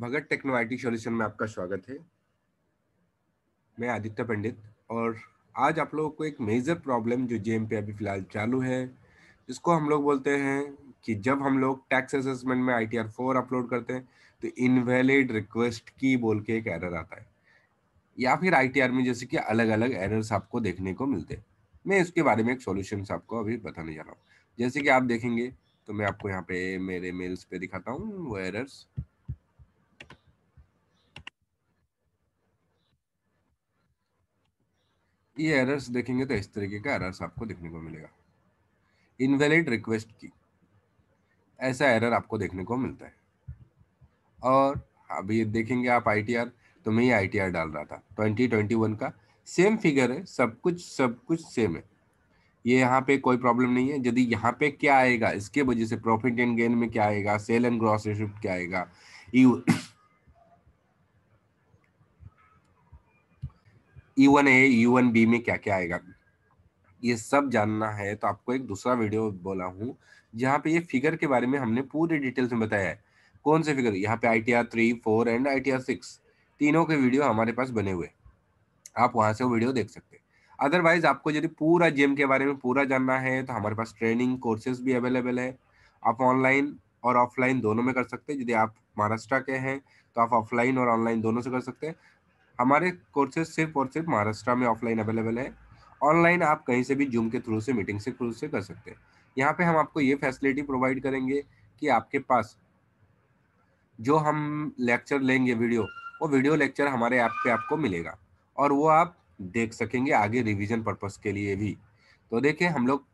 Bhagat techno I T solution में आपका स्वागत है मैं आदित्य पंडित और आज आप लोगों को एक मेजर प्रॉब्लम जो जे पे अभी फिलहाल चालू है जिसको हम लोग बोलते हैं कि जब हम लोग टैक्स असेसमेंट में I T R four upload करते हैं तो इनवैलिड रिक्वेस्ट की बोल के एक एरर आता है या फिर आई टी आर में जैसे कि अलग अलग एरर्स आपको देखने को मिलते हैं मैं इसके बारे में एक सोल्यूशन आपको अभी बताने जा रहा हूँ जैसे कि आप देखेंगे तो मैं आपको यहाँ पे मेरे मेल्स पे दिखाता हूँ वो एरर्स ये एरर्स देखेंगे तो इस तरीके का एरर्स आपको देखने को मिलेगा इनवैलिड रिक्वेस्ट की ऐसा एरर आपको देखने को मिलता है और अभी ये देखेंगे आप आईटीआर तो मैं ये आईटीआर डाल रहा था 2021 का सेम फिगर है सब कुछ सब कुछ सेम है ये यहाँ पे कोई प्रॉब्लम नहीं है यदि यहाँ पे क्या आएगा इसके वजह से प्रॉफिट एंड गेन में क्या आएगा सेल एंड ग्रॉस रिसिप्ट क्या आएगा E one A E one B में क्या क्या आएगा ये सब जानना है तो आपको एक दूसरा वीडियो बोला हूँ जहाँ पे ये फिगर के बारे में हमने पूरे डिटेल्स में बताया है कौन से फिगर यहाँ पे I T R three four and I T R six तीनों के वीडियो हमारे पास बने हुए आप वहाँ से वो वीडियो देख सकते हैं अदरवाइज आपको यदि पूरा जेम के बारे में पूरा जानना है तो हमारे पास ट्रेनिंग कोर्सेज भी अवेलेबल है आप ऑनलाइन और ऑफलाइन दोनों में कर सकते हैं यदि आप महाराष्ट्र के हैं तो आप ऑफलाइन और ऑनलाइन दोनों से कर सकते हैं हमारे कोर्सेज सिर्फ और सिर्फ महाराष्ट्र में ऑफलाइन अवेलेबल है ऑनलाइन आप कहीं से भी जूम के थ्रू से मीटिंग से थ्रू से कर सकते हैं यहाँ पे हम आपको ये फैसिलिटी प्रोवाइड करेंगे कि आपके पास जो हम लेक्चर लेंगे वीडियो वो वीडियो लेक्चर हमारे ऐप पे आपको मिलेगा और वो आप देख सकेंगे आगे रिविजन पर्पज के लिए भी तो देखिए हम लोग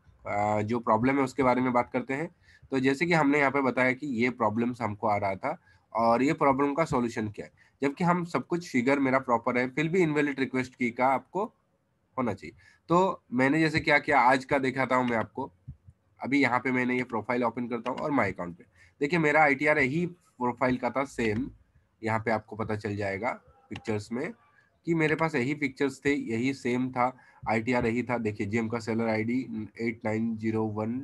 जो प्रॉब्लम है उसके बारे में बात करते हैं तो जैसे कि हमने यहाँ पे बताया कि ये प्रॉब्लम्स हमको आ रहा था और ये प्रॉब्लम का सॉल्यूशन क्या है जबकि हम सब कुछ फिगर मेरा प्रॉपर है फिर भी इनवैलिड रिक्वेस्ट की का आपको होना चाहिए तो मैंने जैसे क्या किया आज का दिखाता हूँ मैं आपको अभी यहाँ पे मैंने ये प्रोफाइल ओपन करता हूँ और माई अकाउंट पे देखिए मेरा आई यही प्रोफाइल का था सेम यहाँ पे आपको पता चल जाएगा पिक्चर्स में कि मेरे पास यही पिक्चर्स थे यही सेम था आई यही था देखिए जेम का seller I D eight nine zero one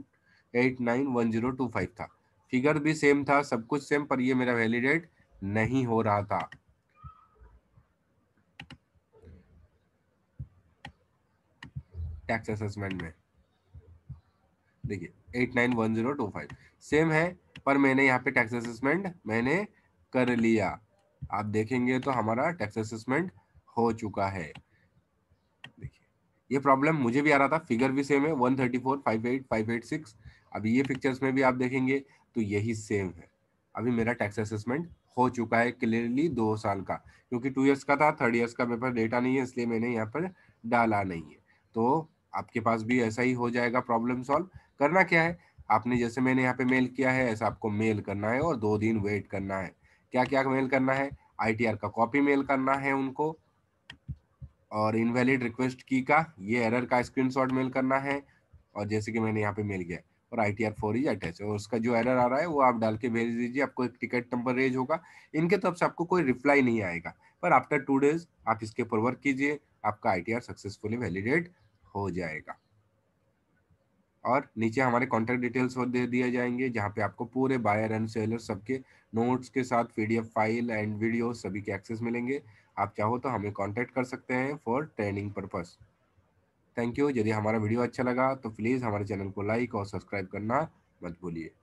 eight nine one zero two five था फिगर भी सेम था सब कुछ सेम पर ये मेरा वैलिडेट नहीं हो रहा था टैक्स असेसमेंट में देखिए eight nine one zero two five same है पर मैंने यहाँ पे टैक्स असेसमेंट मैंने कर लिया आप देखेंगे तो हमारा टैक्स असेसमेंट हो चुका है देखिए ये प्रॉब्लम मुझे भी आ रहा था फिगर भी सेम है one thirty four five eight five eight six अभी ये पिक्चर्स में भी आप देखेंगे तो यही सेम है अभी मेरा टैक्स असेसमेंट हो चुका है क्लियरली दो साल का क्योंकि टू ईयर्स का था थर्ड ईयर्स का पेपर डेटा नहीं है इसलिए मैंने यहाँ पर डाला नहीं है तो आपके पास भी ऐसा ही हो जाएगा प्रॉब्लम सॉल्व करना क्या है आपने जैसे मैंने यहाँ पे मेल किया है ऐसा आपको मेल करना है और दो दिन वेट करना है क्या क्या मेल करना है आईटीआर का कॉपी मेल करना है उनको और इनवैलिड रिक्वेस्ट की का ये एरर का स्क्रीनशॉट मेल करना है और जैसे कि मैंने यहाँ पे मेल किया और I T R four is attach और उसका जो एरर आ रहा है वो आप डाल के भेज दीजिए आपको एक टिकट नंबर रेज होगा इनके तरफ से आपको कोई रिप्लाई नहीं आएगा पर आफ्टर टू डेज आप इसके ऊपर वर्क कीजिए आपका I T R successfully validate हो जाएगा और नीचे हमारे कॉन्टैक्ट डिटेल्स दे दिए जाएंगे जहाँ पे आपको पूरे बायर एंड सेलर सबके नोट्स के साथ पीडीएफ फाइल एंड वीडियो सभी के एक्सेस मिलेंगे आप चाहो तो हमें कॉन्टैक्ट कर सकते हैं for training purpose thank you यदि हमारा वीडियो अच्छा लगा तो प्लीज़ हमारे चैनल को लाइक और सब्सक्राइब करना मत भूलिए